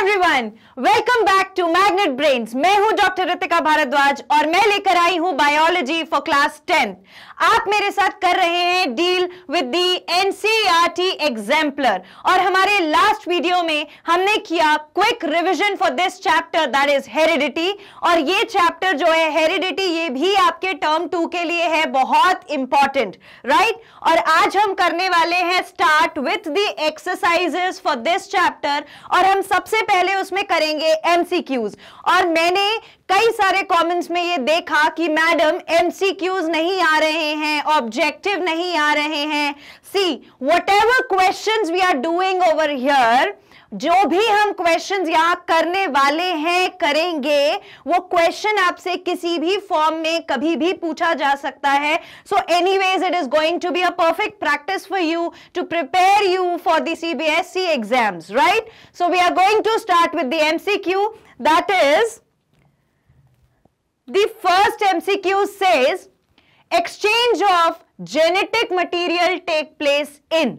Everyone welcome back to Magnet Brains मैं हूं doctor Ritika Bhardwaj और मैं लेकर आई हूं बायोलॉजी फॉर क्लास टेंथ आप मेरे साथ कर रहे हैं deal with the NCERT exemplar और हमारे लास्ट वीडियो में हमने किया quick revision for this chapter that is heredity और ये चैप्टर जो है हेरिडिटी ये भी आपके टर्म टू के लिए है बहुत इंपॉर्टेंट राइट right? और आज हम करने वाले हैं start with the exercises for this chapter और हम सबसे पहले उसमें करेंगे एमसीक्यूज और मैंने कई सारे कमेंट्स में ये देखा कि मैडम एमसीक्यूज नहीं आ रहे हैं ऑब्जेक्टिव नहीं आ रहे हैं see whatever question we are doing over here जो भी हम क्वेश्चंस यहां करने वाले हैं करेंगे वो क्वेश्चन आपसे किसी भी फॉर्म में कभी भी पूछा जा सकता है so anyways it is going to be a perfect practice for you to prepare you for the CBSE exams right so we are going to start with the MCQ that is the first MCQ says exchange of genetic material take place in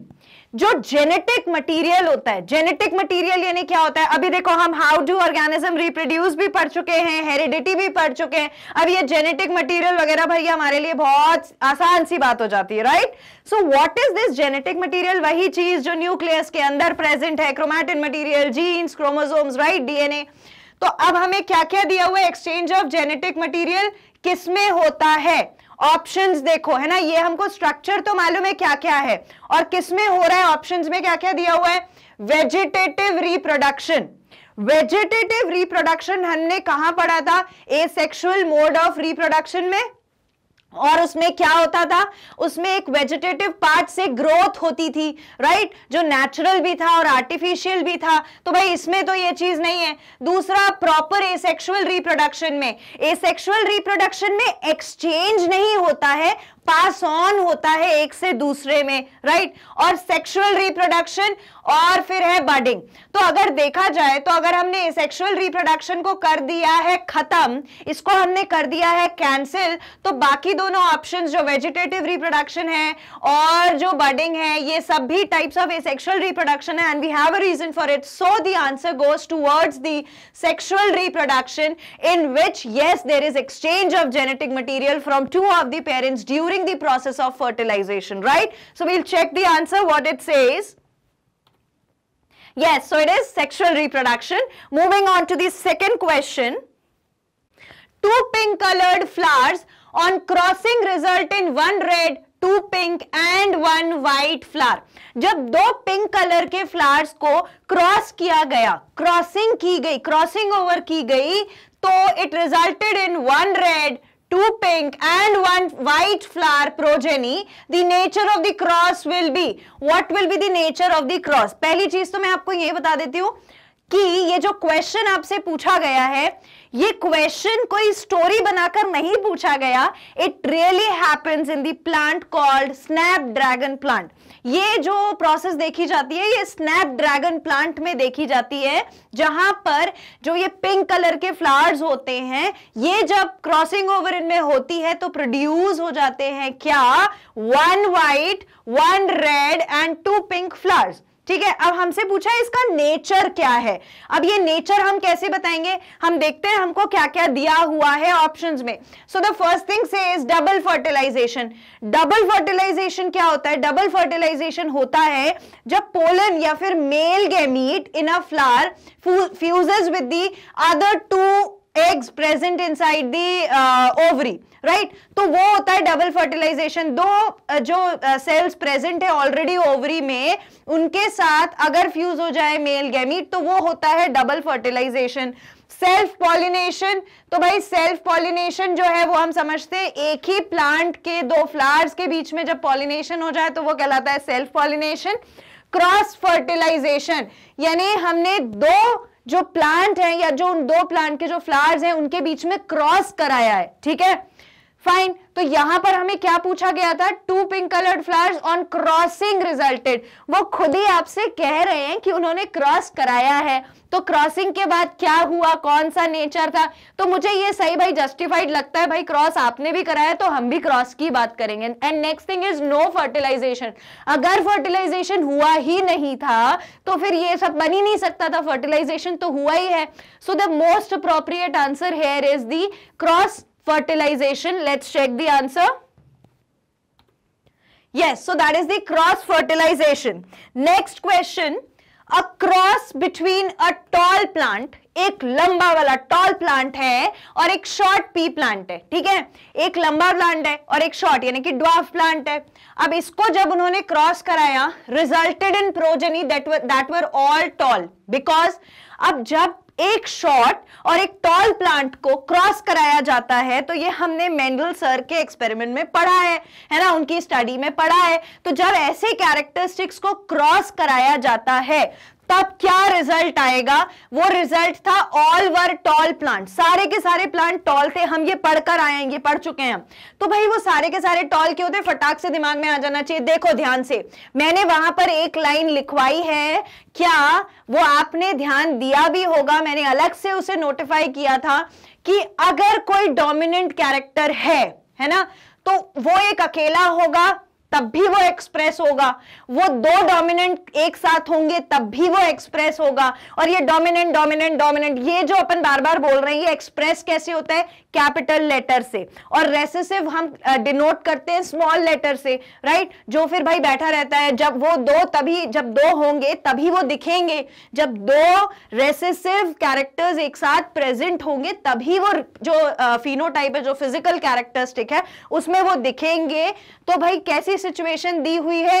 जो genetic material होता है genetic material यानी क्या होता है अभी देखो हम हाउ डू ऑर्गेनिज्म रिप्रोड्यूस भी पढ़ चुके हैं हेरिडिटी भी पढ़ चुके हैं अब ये जेनेटिक मटेरियल वगैरह भाई हमारे लिए बहुत आसान सी बात हो जाती है right so what is this genetic material वही चीज जो न्यूक्लियस के अंदर प्रेजेंट है chromatin material genes chromosome right DNA तो अब हमें क्या क्या दिया हुआ है एक्सचेंज ऑफ जेनेटिक मटीरियल किसमें होता है ऑप्शंस देखो है ना ये हमको स्ट्रक्चर तो मालूम है क्या क्या है और किस में हो रहा है ऑप्शंस में क्या क्या दिया हुआ है वेजिटेटिव रिप्रोडक्शन वेजिटेटिव रिप्रोडक्शन हमने कहा पढ़ा था asexual mode of reproduction में और उसमें क्या होता था उसमें एक वेजिटेटिव पार्ट से ग्रोथ होती थी राइट जो नेचुरल भी था और आर्टिफिशियल भी था तो भाई इसमें तो ये चीज नहीं है दूसरा प्रॉपर एसेक्सुअल रिप्रोडक्शन में एसेक्सुअल रिप्रोडक्शन में एक्सचेंज नहीं होता है पास ऑन होता है एक से दूसरे में राइट और सेक्सुअल रिप्रोडक्शन और फिर है बडिंग तो अगर देखा जाए तो अगर हमने सेक्सुअल रिप्रोडक्शन को कर दिया है खत्म इसको हमने कर दिया है कैंसिल तो बाकी दोनों ऑप्शंस जो वेजिटेटिव रिप्रोडक्शन है और जो बडिंग है ये सब भी टाइप्स ऑफ ए रिप्रोडक्शन है and we have a reason for it so the answer goes to the sexual reproduction in which yes there is exchange of genetic material from two of the parents due during the process of fertilization, right? So we'll check the answer what it says. Yes, so it is sexual reproduction. Moving on to the second question. Two pink colored flowers on crossing result in one red, two pink, and one white flower. जब दो pink colour के flowers को cross किया गया crossing की गई crossing over की गई तो it resulted in one red two pink and one white flower progeny, the nature of the cross will be. What will be the nature of the cross? पहली चीज तो मैं आपको ये बता देती हूँ कि ये जो क्वेश्चन आपसे पूछा गया है ये क्वेश्चन कोई स्टोरी बनाकर नहीं पूछा गया it really happens in the plant called snapdragon plant ये जो प्रोसेस देखी जाती है ये ड्रैगन प्लांट में देखी जाती है जहां पर जो ये पिंक कलर के फ्लावर्स होते हैं ये जब क्रॉसिंग ओवर इनमें होती है तो प्रोड्यूस हो जाते हैं क्या one white one red and two pink flowers ठीक है अब हमसे पूछा इसका नेचर क्या है अब ये नेचर हम कैसे बताएंगे हम देखते हैं हमको क्या क्या दिया हुआ है ऑप्शंस में सो द फर्स्ट थिंग से is double fertilization double fertilization क्या होता है डबल फर्टिलाइजेशन होता है जब पोलन या फिर male gamete in a flower fuses with the other two eggs present inside the ovary right तो वो होता है डबल फर्टिलाइजेशन दो जो सेल्स प्रेजेंट है ऑलरेडी ओवरी में उनके साथ अगर फ्यूज हो जाए मेल गैमीट तो वो होता है डबल फर्टिलाइजेशन सेल्फ पॉलिनेशन तो भाई सेल्फ पॉलिनेशन जो है वो हम समझते हैं एक ही प्लांट के दो फ्लावर्स के बीच में जब पॉलिनेशन हो जाए तो वो कहलाता है सेल्फ पॉलिनेशन क्रॉस फर्टिलाइजेशन यानी हमने दो जो प्लांट है या जो उन दो प्लांट के जो फ्लावर्स हैं उनके बीच में क्रॉस कराया है ठीक है फाइन तो यहां पर हमें क्या पूछा गया था two pink coloured flowers on crossing resulted वो खुद ही आपसे कह रहे हैं कि उन्होंने क्रॉस कराया है तो क्रॉसिंग के बाद क्या हुआ कौन सा नेचर था तो मुझे ये सही भाई जस्टिफाइड लगता है भाई क्रॉस आपने भी कराया तो हम भी क्रॉस की बात करेंगे and next thing is no fertilization अगर फर्टिलाइजेशन हुआ ही नहीं था तो फिर ये सब बन ही नहीं सकता था फर्टिलाइजेशन तो हुआ ही है so the most appropriate answer here is the cross fertilization. Let's check the answer. Yes, so that is the cross fertilization. Next question, a cross between a tall plant एक लंबा वाला टॉल प्लांट है और एक short P plant है ठीक है एक लंबा प्लांट है और एक शॉर्ट यानी कि ड्वार्फ प्लांट है अब इसको जब उन्होंने क्रॉस कराया resulted in progeny that were all tall because अब जब एक शॉर्ट और एक टॉल प्लांट को क्रॉस कराया जाता है तो ये हमने मेंडल सर के एक्सपेरिमेंट में पढ़ा है है ना उनकी स्टडी में पढ़ा है तो जब ऐसे कैरेक्टरिस्टिक्स को क्रॉस कराया जाता है तब क्या रिजल्ट आएगा वो रिजल्ट था ऑल वर टॉल प्लांट सारे के सारे प्लांट टॉल थे हम ये पढ़कर आए हैं ये पढ़ चुके हैं तो भाई वो सारे के सारे टॉल क्यों थे फटाक से दिमाग में आ जाना चाहिए देखो ध्यान से मैंने वहां पर एक लाइन लिखवाई है क्या वो आपने ध्यान दिया भी होगा मैंने अलग से उसे नोटिफाई किया था कि अगर कोई डोमिनेंट कैरेक्टर है है ना तो वो एक अकेला होगा तब भी वो एक्सप्रेस होगा वो दो डोमिनेंट एक साथ होंगे तब भी वो एक्सप्रेस होगा और ये डोमिनेंट डोमिनेंट डोमिनेंट ये जो अपन बार बार बोल रहे हैं ये एक्सप्रेस कैसे होता है कैपिटल लेटर से और रेसेसिव हम डिनोट करते हैं स्मॉल लेटर से राइट जो फिर भाई बैठा रहता है जब वो दो तभी जब दो होंगे तभी वो दिखेंगे जब दो रेसेसिव कैरेक्टर्स एक साथ प्रेजेंट होंगे तभी वो जो फिनोटाइप है जो फिजिकल कैरेक्टरिस्टिक है उसमें वो दिखेंगे तो भाई कैसी सिचुएशन दी हुई है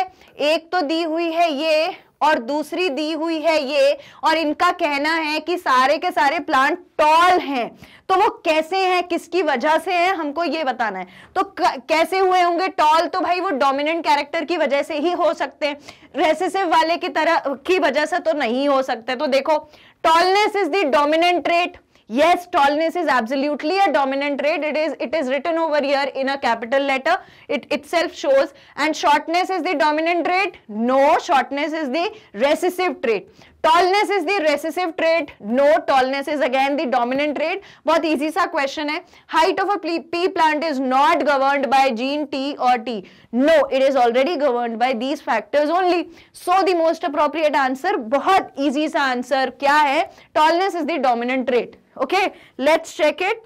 एक तो दी हुई है ये और दूसरी दी हुई है ये और इनका कहना है कि सारे के सारे प्लांट टॉल हैं तो वो कैसे हैं किसकी वजह से हैं हमको ये बताना है तो कैसे हुए होंगे टॉल तो भाई वो डोमिनेंट कैरेक्टर की वजह से ही हो सकते हैं रेसेसिव वाले की तरह की वजह से तो नहीं हो सकते तो देखो tallness is the dominant trait yes tallness is absolutely a dominant trait it is it is written over here in a capital letter it itself shows and shortness is the dominant trait no shortness is the recessive trait tallness is the recessive trait no tallness is again the dominant trait bahut easy sa question hai height of a pea plant is not governed by gene t or t no it is already governed by these factors only so the most appropriate answer bahut easy sa answer kya tallness is the dominant trait okay let's check it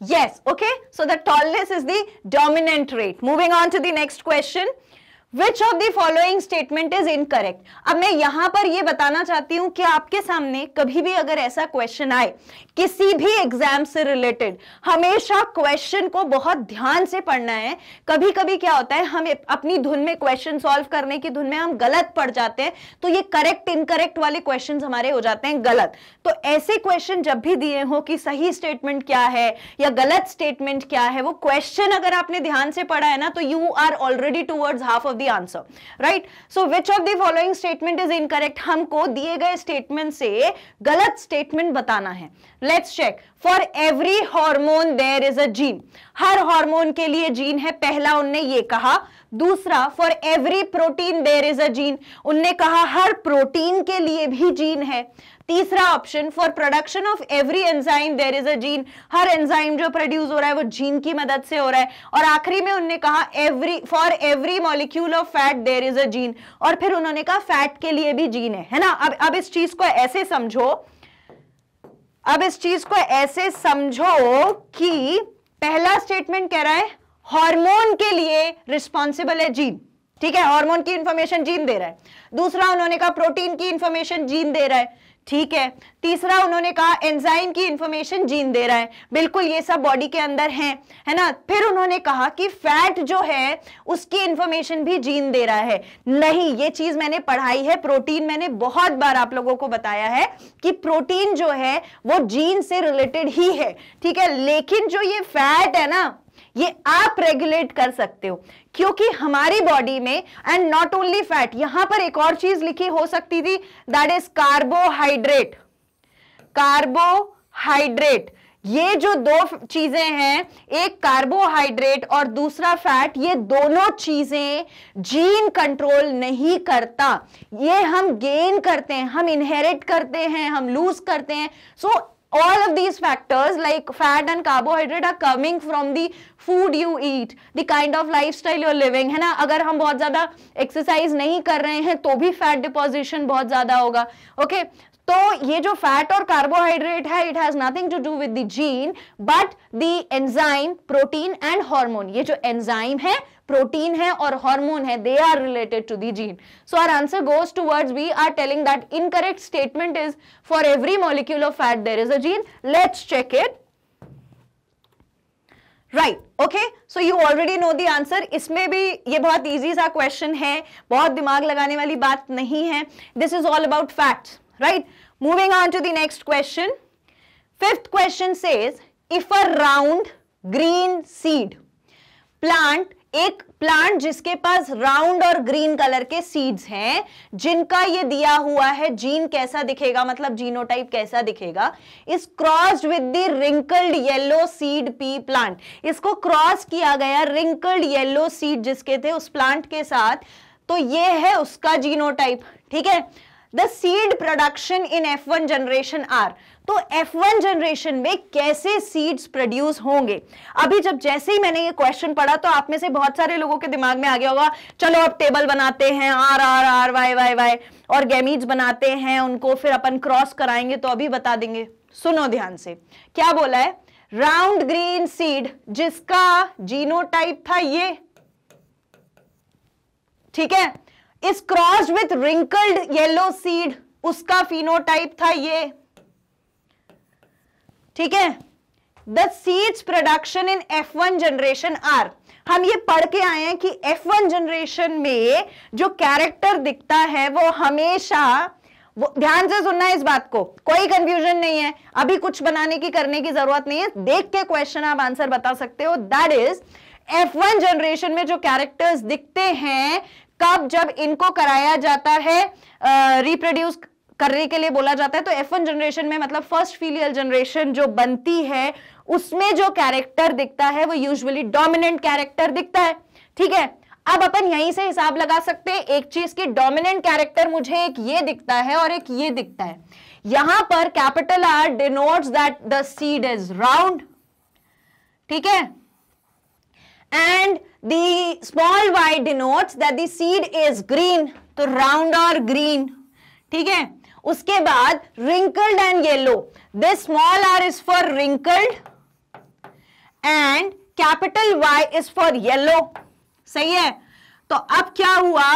yes okay so the tallness is the dominant rate moving on to the next question which of the following statement is incorrect अब मैं यहां पर यह बताना चाहती हूं कि आपके सामने कभी भी अगर ऐसा क्वेश्चन आए किसी भी एग्जाम से रिलेटेड हमेशा क्वेश्चन को बहुत ध्यान से पढ़ना है कभी कभी क्या होता है हम अपनी धुन में क्वेश्चन सॉल्व करने की धुन में हम गलत पढ़ जाते हैं तो ये करेक्ट इनकरेक्ट वाले क्वेश्चन हमारे हो जाते हैं गलत तो ऐसे क्वेश्चन जब भी दिए हो कि सही स्टेटमेंट क्या है या गलत स्टेटमेंट क्या है वो क्वेश्चन अगर आपने ध्यान से पढ़ा है ना तो you are already towards half of the answer right so which of the following statement is incorrect हमको दिए गए स्टेटमेंट से गलत स्टेटमेंट बताना है let's check for every hormone there is a gene हर हार्मोन के लिए जीन है पहला उनने ये कहा दूसरा for every protein there is a gene उनने कहा हर प्रोटीन के लिए भी जीन है तीसरा option for production of every enzyme there is a gene हर एंजाइम जो प्रोड्यूस हो रहा है वो जीन की मदद से हो रहा है और आखिरी में उनने कहा every for every molecule of fat there is a gene और फिर उन्होंने कहा फैट के लिए भी जीन है है ना अब अब इस चीज को ऐसे समझो अब इस चीज को ऐसे समझो कि पहला स्टेटमेंट कह रहा है हार्मोन के लिए रिस्पॉन्सिबल है जीन ठीक है हार्मोन की इंफॉर्मेशन जीन दे रहा है दूसरा उन्होंने कहा प्रोटीन की इंफॉर्मेशन जीन दे रहा है ठीक है तीसरा उन्होंने कहा एंजाइम की इंफॉर्मेशन जीन दे रहा है बिल्कुल ये सब बॉडी के अंदर है है ना फिर उन्होंने कहा कि फैट जो है उसकी इंफॉर्मेशन भी जीन दे रहा है नहीं ये चीज मैंने पढ़ाई है प्रोटीन मैंने बहुत बार आप लोगों को बताया है कि प्रोटीन जो है वो जीन से रिलेटेड ही है ठीक है लेकिन जो ये फैट है ना ये आप रेगुलेट कर सकते हो क्योंकि हमारी बॉडी में एंड नॉट ओनली फैट यहां पर एक और चीज लिखी हो सकती थी दैट इज कार्बोहाइड्रेट कार्बोहाइड्रेट ये जो दो चीजें हैं एक कार्बोहाइड्रेट और दूसरा फैट ये दोनों चीजें जीन कंट्रोल नहीं करता ये हम गेन करते हैं हम इनहेरिट करते हैं हम लूज करते हैं सो so, all of these factors like fat and carbohydrate are coming from the food you eat the kind of lifestyle you're living hai na agar hum bahut zyada exercise nahi kar rahe hain to bhi fat deposition bahut zyada hoga okay तो ये जो fat और carbohydrate है it has nothing to do with the gene but the enzyme protein and hormone ये जो enzyme है protein है और हार्मोन है they are related to the gene so our answer goes towards we are telling that incorrect statement is for every molecule of fat there is a gene let's check it right okay so you already know the answer इसमें भी ये बहुत easy सा question है बहुत दिमाग लगाने वाली बात नहीं है this is all about fats right moving on to the next question fifth question says if a round green seed plant एक प्लांट जिसके पास राउंड और ग्रीन कलर के सीड्स हैं जिनका ये दिया हुआ है जीन कैसा दिखेगा मतलब जीनोटाइप कैसा दिखेगा इस crossed with the wrinkled yellow seed pea plant इसको क्रॉस किया गया रिंकल्ड येलो सीड जिसके थे उस प्लांट के साथ तो ये है उसका जीनोटाइप ठीक है the seed production in F one generation are तो एफ वन जनरेशन में कैसे सीड्स प्रोड्यूस होंगे अभी जब जैसे ही मैंने ये क्वेश्चन पढ़ा तो आप में से बहुत सारे लोगों के दिमाग में आ गया होगा चलो अब टेबल बनाते हैं R R R Y Y Y और गैमीज बनाते हैं उनको फिर अपन क्रॉस कराएंगे तो अभी बता देंगे सुनो ध्यान से क्या बोला है राउंड ग्रीन सीड जिसका जीनो था ये ठीक है is crossed with wrinkled yellow seed उसका फिनोटाइप था ये ठीक है the seeds production in F one generation are हम ये पढ़ के आए हैं कि एफ वन जनरेशन में जो कैरेक्टर दिखता है वो हमेशा वो ध्यान से सुनना है इस बात को कोई कंफ्यूजन नहीं है अभी कुछ बनाने की करने की जरूरत नहीं है देख के क्वेश्चन आप आंसर बता सकते हो that is F one generation में जो कैरेक्टर्स दिखते हैं कब जब इनको कराया जाता है रिप्रोड्यूस करने के लिए बोला जाता है तो एफ जनरेशन में मतलब फर्स्ट फीलियल जनरेशन जो बनती है उसमें जो कैरेक्टर दिखता है वो यूजुअली डोमिनेंट कैरेक्टर दिखता है ठीक है अब अपन यहीं से हिसाब लगा सकते हैं एक चीज की डोमिनेंट कैरेक्टर मुझे एक ये दिखता है और एक ये दिखता है यहां पर capital R denotes that the seed is round ठीक है and The small y denotes that the seed is green. to so round or green. theek hai uske baad wrinkled and yellow. This small r is for wrinkled and capital Y is for yellow. sahi hai to ab kya hua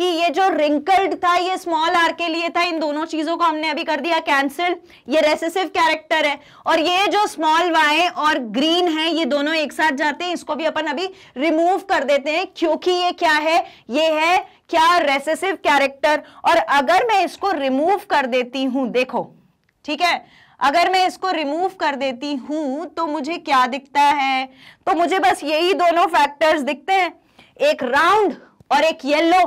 कि ये जो wrinkled था ये small are के लिए था इन दोनों चीजों को हमने अभी कर दिया कैंसिल ये रेसेसिव कैरेक्टर है और ये जो स्मॉल वाई और ग्रीन है ये दोनों एक साथ जाते हैं इसको भी अपन अभी रिमूव कर देते हैं क्योंकि ये क्या है ये है क्या रेसेसिव कैरेक्टर और अगर मैं इसको रिमूव कर देती हूं देखो ठीक है अगर मैं इसको रिमूव कर देती हूं तो मुझे क्या दिखता है तो मुझे बस यही दोनों फैक्टर्स दिखते हैं एक राउंड और एक येलो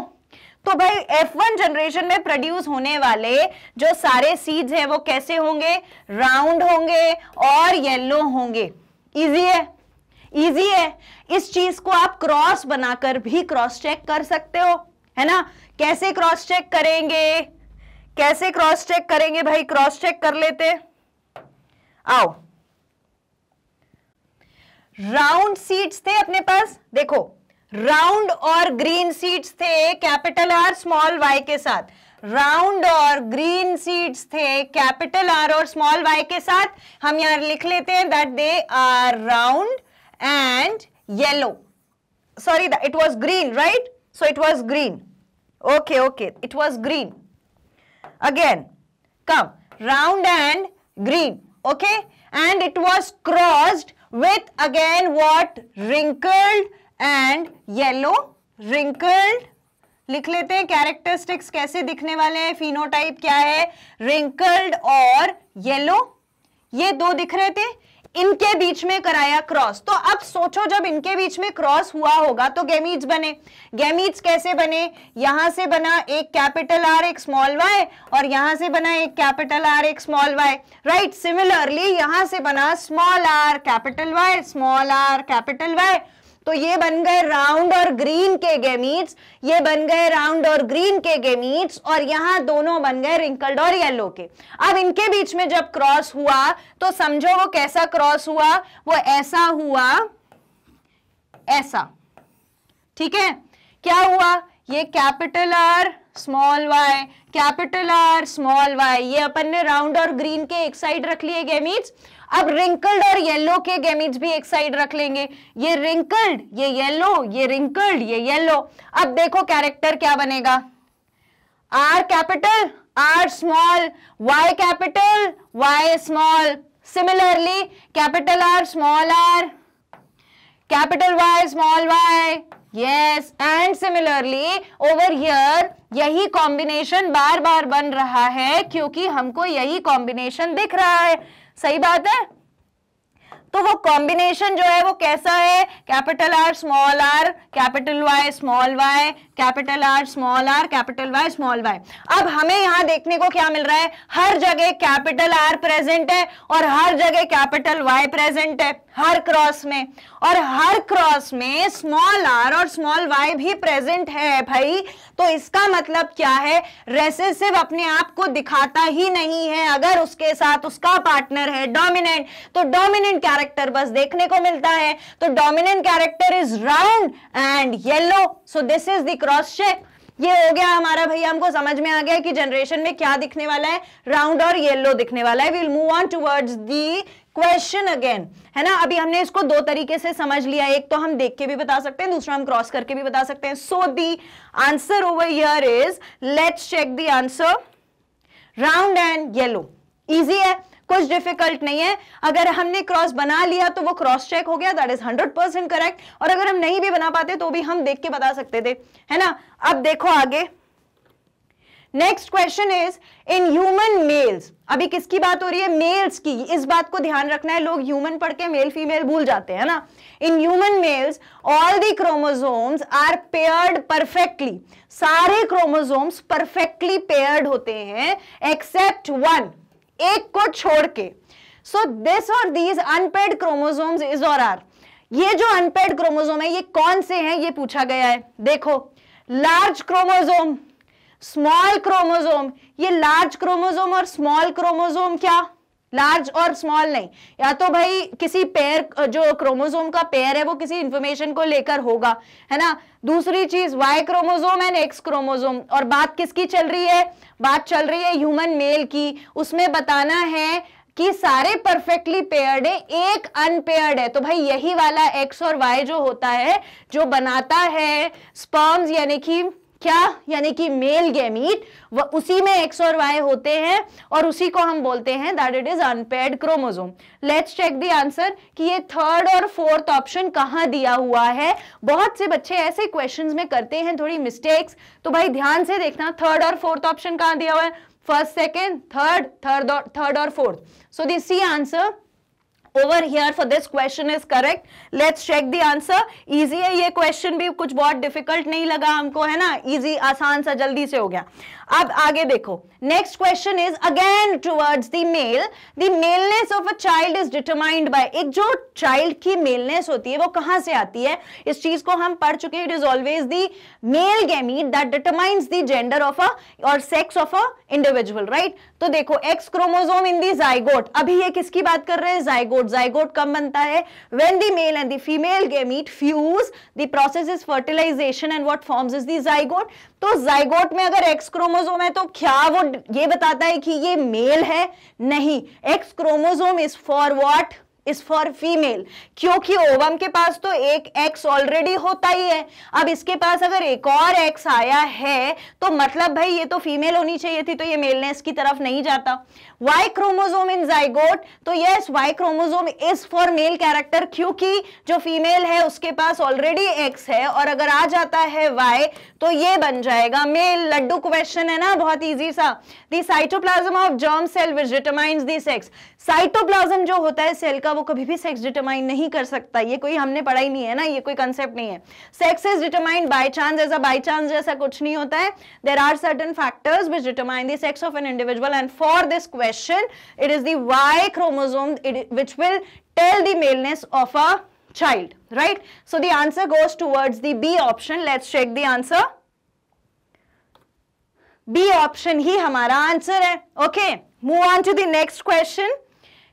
तो भाई F1 जनरेशन में प्रोड्यूस होने वाले जो सारे सीड्स हैं वो कैसे होंगे राउंड होंगे और येलो होंगे इजी है इजी है इस चीज को आप क्रॉस बनाकर भी क्रॉस चेक कर सकते हो है ना कैसे क्रॉस चेक करेंगे कैसे क्रॉस चेक करेंगे भाई क्रॉस चेक कर लेते आओ राउंड सीड्स थे अपने पास देखो राउंड और ग्रीन सीड्स थे कैपिटल आर स्मॉल वाई के साथ राउंड और ग्रीन सीड्स थे कैपिटल आर और स्मॉल वाई के साथ हम यहां लिख लेते हैं that they are round and yellow sorry it was green right so it was green okay okay it was green again come round and green okay and it was crossed with again what wrinkled and yellow wrinkled लिख लेते हैं characteristics कैसे दिखने वाले हैं phenotype क्या है wrinkled और येलो ये दो दिख रहे थे इनके बीच में कराया क्रॉस तो अब सोचो जब इनके बीच में क्रॉस हुआ होगा तो गैमीट्स बने गैमीट्स कैसे बने यहां से बना एक कैपिटल आर एक स्मॉल वाई और यहां से बना एक कैपिटल आर एक स्मॉल वाई राइट सिमिलरली यहां से बना small R capital Y small R capital Y तो ये बन गए राउंड और ग्रीन के गेमीट्स ये बन गए राउंड और ग्रीन के गेमीट्स और यहां दोनों बन गए रिंकल्ड और येलो के अब इनके बीच में जब क्रॉस हुआ तो समझो वो कैसा क्रॉस हुआ वो ऐसा हुआ ऐसा ठीक है क्या हुआ ये capital R small Y capital R small Y ये अपन ने राउंड और ग्रीन के एक साइड रख लिए गेमीज अब रिंकल्ड और येलो के गेमीज भी एक साइड रख लेंगे ये रिंकल्ड ये येलो ये रिंकल्ड ये येलो अब देखो कैरेक्टर क्या बनेगा R capital R small Y capital Y small similarly capital R small R capital Y small Y yes and similarly over here यही कॉम्बिनेशन बार बार बन रहा है क्योंकि हमको यही कॉम्बिनेशन दिख रहा है सही बात है तो वो कॉम्बिनेशन जो है वो कैसा है capital R small R capital Y small Y capital R small R capital Y small Y अब हमें यहाँ देखने को क्या मिल रहा है हर जगह कैपिटल आर प्रेजेंट है और हर जगह कैपिटल वाई प्रेजेंट है हर क्रॉस में और हर क्रॉस में स्मॉल आर और स्मॉल वाई भी प्रेजेंट है भाई तो इसका मतलब क्या है रेसेसिव अपने आप को दिखाता ही नहीं है अगर उसके साथ उसका पार्टनर है डोमिनेंट तो डोमिनेंट कैरेक्टर बस देखने को मिलता है तो dominant character is round and yellow so this is the cross shape ये हो गया हमारा भैया हमको समझ में आ गया कि जनरेशन में क्या दिखने वाला है राउंड और येलो दिखने वाला है will move on towards the question again है ना अभी हमने इसको दो तरीके से समझ लिया एक तो हम देख के भी बता सकते हैं दूसरा हम क्रॉस करके भी बता सकते हैं so the answer over here is let's check the answer round and yellow easy है कुछ डिफिकल्ट नहीं है अगर हमने क्रॉस बना लिया तो वो क्रॉस चेक हो गया that is hundred percent correct और अगर हम नहीं भी बना पाते तो भी हम देख के बता सकते थे है ना अब देखो आगे next question is in human males अभी किसकी बात हो रही है मेल्स की इस बात को ध्यान रखना है लोग ह्यूमन पढ़ के मेल फीमेल भूल जाते हैं ना in human males all the chromosomes are paired perfectly सारे क्रोमोजोम्स परफेक्टली पेयर्ड होते हैं एक्सेप्ट वन एक को छोड़ के सो दिस और दीज अनपेड क्रोमोजोम इज और आर ये जो अनपेड क्रोमोजोम है ये कौन से हैं ये पूछा गया है देखो लार्ज क्रोमोजोम स्मॉल क्रोमोजोम ये लार्ज क्रोमोजोम और स्मॉल क्रोमोजोम क्या लार्ज और स्मॉल नहीं या तो भाई किसी पेयर जो क्रोमोजोम का पेयर है वो किसी इंफॉर्मेशन को लेकर होगा है ना दूसरी चीज Y chromosome and X chromosome और बात किसकी चल रही है बात चल रही है ह्यूमन मेल की उसमें बताना है कि सारे परफेक्टली पेयर्ड है एक अनपेयर्ड है तो भाई यही वाला एक्स और वाई जो होता है जो बनाता है स्पर्म्स यानी कि क्या यानी कि मेल गैमीट उसी में एक्स और वाई होते हैं और उसी को हम बोलते हैं that it is unpaired chromosome let's check the answer कि ये थर्ड और फोर्थ ऑप्शन कहाँ दिया हुआ है बहुत से बच्चे ऐसे क्वेश्चंस में करते हैं थोड़ी मिस्टेक्स तो भाई ध्यान से देखना थर्ड और फोर्थ ऑप्शन कहाँ दिया हुआ है फर्स्ट सेकेंड थर्ड थर्ड और थर्ड और fourth so this C answer over here for this question is correct let's check the answer easy है ये क्वेश्चन भी कुछ बहुत डिफिकल्ट नहीं लगा हमको है ना इजी आसान सा जल्दी से हो गया अब आगे देखो next question is again towards the male the maleness of a child is determined by एक जो चाइल्ड की मेलनेस होती है वो कहां से आती है इस चीज को हम पढ़ चुके हैं it is always the male gamete that determines the gender of a और sex of a individual right तो देखो X chromosome in the zygote अभी ये किसकी बात कर रहे हैं जायगोट जायगोट कब बनता है when the male and the female gamete fuse the process is fertilisation and what forms is the zygote तो जाइगोट में अगर एक्स क्रोमोजोम है तो क्या वो ये बताता है कि ये मेल है नहीं X chromosome is for what is for female क्योंकि ओवम के पास तो एक एक्स ऑलरेडी होता ही है अब इसके पास अगर एक और एक्स आया है तो मतलब भाई ये तो फीमेल होनी चाहिए थी तो ये मेलनेस की तरफ नहीं जाता वाई क्रोमोजोम इन जाइगोट तो yes Y chromosome is for male character क्योंकि जो फीमेल है उसके पास ऑलरेडी एक्स है और अगर आ जाता है वाई तो ये बन जाएगा मेल लड्डू क्वेश्चन है ना बहुत इजी सा the cytoplasm of germ cell which determine the sex cytoplasm जो होता है सेल का वो कभी भी सेक्स डिटरमाइन नहीं कर सकता ये कोई हमने पढ़ा ही नहीं है ना ये कोई कंसेप्ट नहीं है sex is determined by chance as a by chance जैसा कुछ नहीं होता है there are certain factors which determine the sex of an individual and for this क्वेश्चन question. It is the Y chromosome which will tell the maleness of a child, right? So the answer goes towards the B option. Let's check the answer. B option he, hamara answer है. Okay, move on to the next question.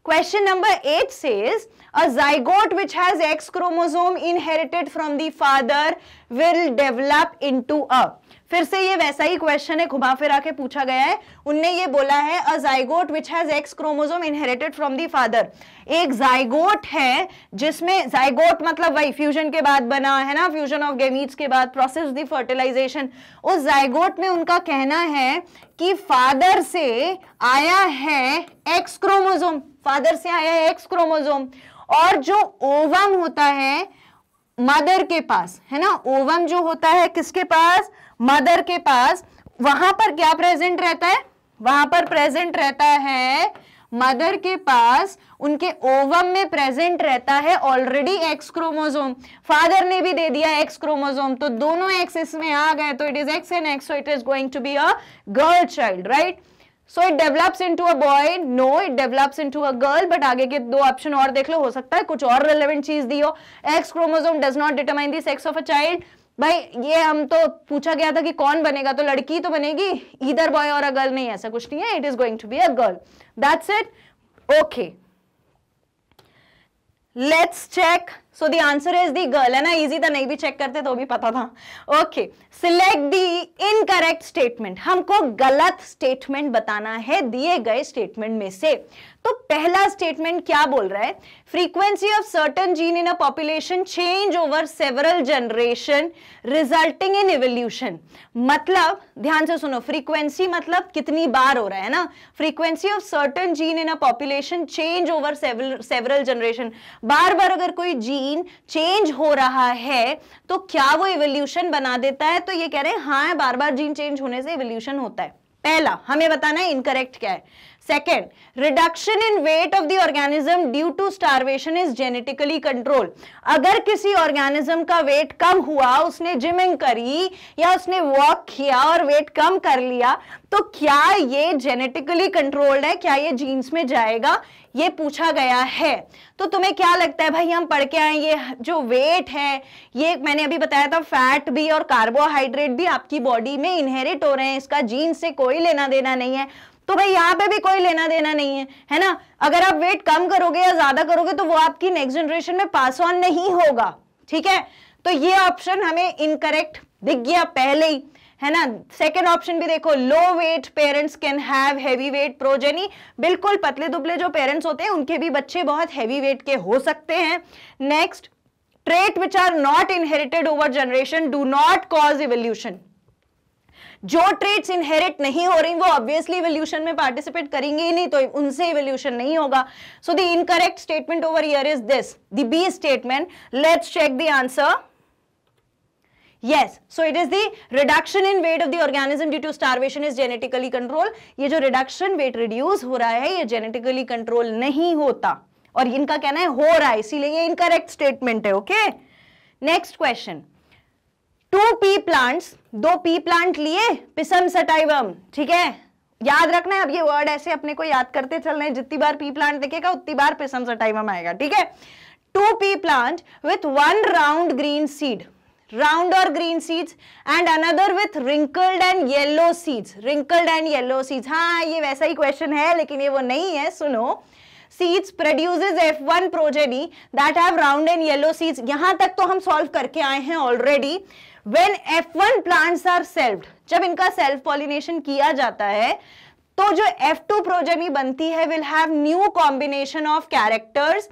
Question number 8 says, a zygote which has X chromosome inherited from the father will develop into a फिर से ये वैसा ही question है घुमा फिरा के पूछा गया है उनने ये बोला है a zygote which has X chromosome inherited from the father एक जाइगोट है जिसमें जाइगोट मतलब वही फ्यूजन के बाद बना है ना फ्यूजन ऑफ गेमीट्स के बाद प्रोसेस दी फर्टिलाइजेशन उस जाइगोट में उनका कहना है कि फादर से आया है एक्स क्रोमोजोम फादर से आया है एक्स क्रोमोजोम और जो ओवम होता है मदर के पास है ना ओवम जो होता है किसके पास मदर के पास वहां पर क्या प्रेजेंट रहता है वहां पर प्रेजेंट रहता है मदर के पास उनके ओवम में प्रेजेंट रहता है ऑलरेडी एक्स क्रोमोजोम फादर ने भी दे दिया एक्स क्रोमोजोम तो दोनों एक्स इसमें आ गए तो it is X and X so it is going to be a girl child right so it develops to a boy no it develops to a girl but आगे के दो option और देख लो हो सकता है कुछ और रिलेवेंट चीज दी हो X chromosome does not determine the sex of a child भाई ये हम तो पूछा गया था कि कौन बनेगा तो लड़की तो बनेगी इधर बॉय और अ गर्ल नहीं ऐसा कुछ नहीं है it is going to be a girl that's it okay let's check so the answer is the girl है ना इजी था नहीं भी चेक करते तो भी पता था okay select the incorrect statement हमको गलत स्टेटमेंट बताना है दिए गए स्टेटमेंट में से तो पहला स्टेटमेंट क्या बोल रहा है frequency of certain gene in a population change over several generation resulting in evolution मतलब ध्यान से सुनो फ्रीक्वेंसी मतलब कितनी बार हो रहा है ना frequency of certain gene in a population change over several generation बार बार अगर कोई जीन चेंज हो रहा है तो क्या वो एवोल्यूशन बना देता है तो ये कह रहे हैं हाँ बार बार जीन चेंज होने से एवोल्यूशन होता है पहला हमें बताना है इनकरेक्ट क्या है Second, reduction in weight of the organism due to starvation is genetically controlled. अगर किसी organism का weight कम हुआ उसने जिमिंग करी या उसने वॉक किया और वेट कम कर लिया तो क्या ये जेनेटिकली कंट्रोल्ड है क्या ये जीन्स में जाएगा ये पूछा गया है तो तुम्हें क्या लगता है भाई हम पढ़ के आए ये जो वेट है ये मैंने अभी बताया था फैट भी और कार्बोहाइड्रेट भी आपकी बॉडी में इनहेरिट हो रहे हैं इसका जीन से कोई लेना देना नहीं है तो भाई यहाँ पे भी कोई लेना देना नहीं है है ना अगर आप वेट कम करोगे या ज्यादा करोगे तो वो आपकी नेक्स्ट जनरेशन में पास ऑन नहीं होगा ठीक है तो ये ऑप्शन हमें इनकरेक्ट दिख गया पहले ही है ना सेकेंड ऑप्शन भी देखो low weight parents can have heavy weight progeny बिल्कुल पतले दुबले जो पेरेंट्स होते हैं उनके भी बच्चे बहुत हैवी वेट के हो सकते हैं next trait which are not inherited over generation do not cause evolution जो ट्रेड्स इनहेरिट नहीं हो रही वो ऑब्वियसली इवोल्यूशन में पार्टिसिपेट करेंगे ही नहीं तो उनसे इवोल्यूशन नहीं होगा so the incorrect statement over here is this the B statement let's check the answer yes so it is the reduction in weight of the organism due to starvation is genetically control ये जो reduction weight reduce हो रहा है ये genetically control नहीं होता और इनका कहना है हो रहा है इसीलिए ये incorrect statement है okay next question two pea plant दो पी प्लांट लिए पिसम सटाइवम ठीक है याद रखना है अब ये वर्ड ऐसे अपने को याद करते चल रहे जितनी बार पी प्लांट देखेगा उतनी बार पिसम सटाइवम आएगा ठीक है two pea plant with one round green seed round और green seeds and another with wrinkled and yellow seeds wrinkled and yellow seeds हाँ ये वैसा ही क्वेश्चन है लेकिन ये वो नहीं है सुनो seeds produce F one progeny that have round and yellow seeds यहां तक तो हम सॉल्व करके आए हैं already when F one plants are self जब इनका सेल्फ पॉलिनेशन किया जाता है तो जो एफ टू प्रोजेनी बनती है will have new combination of characters